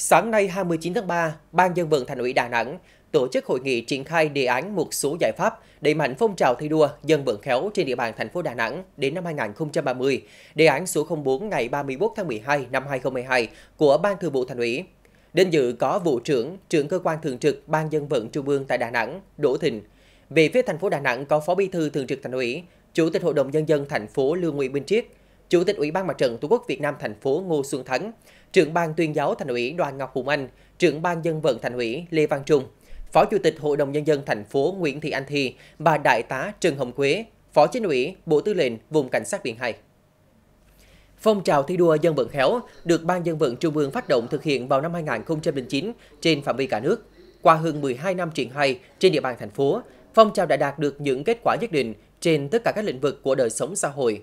Sáng nay 29 tháng 3, Ban dân vận Thành ủy Đà Nẵng tổ chức hội nghị triển khai đề án một số giải pháp đẩy mạnh phong trào thi đua dân vận khéo trên địa bàn thành phố Đà Nẵng đến năm 2030, đề án số 04 ngày 31 tháng 12 năm 2012 của Ban Thường vụ Thành ủy. Đến dự có vụ trưởng, trưởng cơ quan thường trực Ban dân vận Trung ương tại Đà Nẵng, Đỗ Thịnh. Về phía thành phố Đà Nẵng có Phó Bí thư Thường trực Thành ủy, Chủ tịch Hội đồng nhân dân thành phố Lương Nguyễn Minh Triết, Chủ tịch Ủy ban Mặt trận Tổ quốc Việt Nam thành phố Ngô Xuân Thắng, trưởng ban tuyên giáo thành ủy Đoàn Ngọc Hùng Anh, trưởng ban dân vận thành ủy Lê Văn Trung, Phó Chủ tịch Hội đồng Nhân dân thành phố Nguyễn Thị Anh Thi bà Đại tá Trần Hồng Quế, Phó Chính ủy Bộ Tư lệnh Vùng Cảnh sát biển 2. Phong trào thi đua dân vận khéo được Ban dân vận Trung ương phát động thực hiện vào năm 2009 trên phạm vi cả nước. Qua hơn 12 năm triển khai trên địa bàn thành phố, phong trào đã đạt được những kết quả nhất định trên tất cả các lĩnh vực của đời sống xã hội,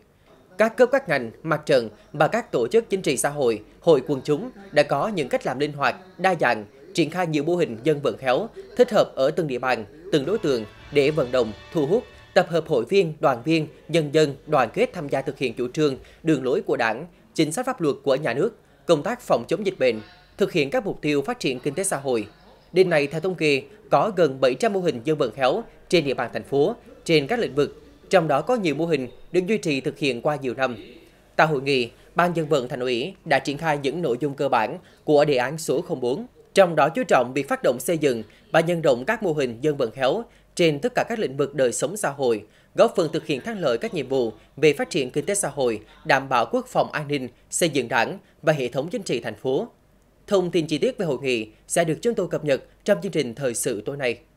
các cấp các ngành, mặt trận và các tổ chức chính trị xã hội, hội quần chúng đã có những cách làm linh hoạt, đa dạng, triển khai nhiều mô hình dân vận khéo, thích hợp ở từng địa bàn, từng đối tượng để vận động, thu hút, tập hợp hội viên, đoàn viên, nhân dân đoàn kết tham gia thực hiện chủ trương, đường lối của Đảng, chính sách pháp luật của nhà nước, công tác phòng chống dịch bệnh, thực hiện các mục tiêu phát triển kinh tế xã hội. Đến nay, theo thống kê, có gần 700 mô hình dân vận khéo trên địa bàn thành phố, trên các lĩnh vực trong đó có nhiều mô hình được duy trì thực hiện qua nhiều năm. Tại hội nghị, Ban dân vận thành ủy đã triển khai những nội dung cơ bản của đề án số 04, trong đó chú trọng việc phát động xây dựng và nhân rộng các mô hình dân vận khéo trên tất cả các lĩnh vực đời sống xã hội, góp phần thực hiện thắng lợi các nhiệm vụ về phát triển kinh tế xã hội, đảm bảo quốc phòng an ninh, xây dựng đảng và hệ thống chính trị thành phố. Thông tin chi tiết về hội nghị sẽ được chúng tôi cập nhật trong chương trình thời sự tối nay.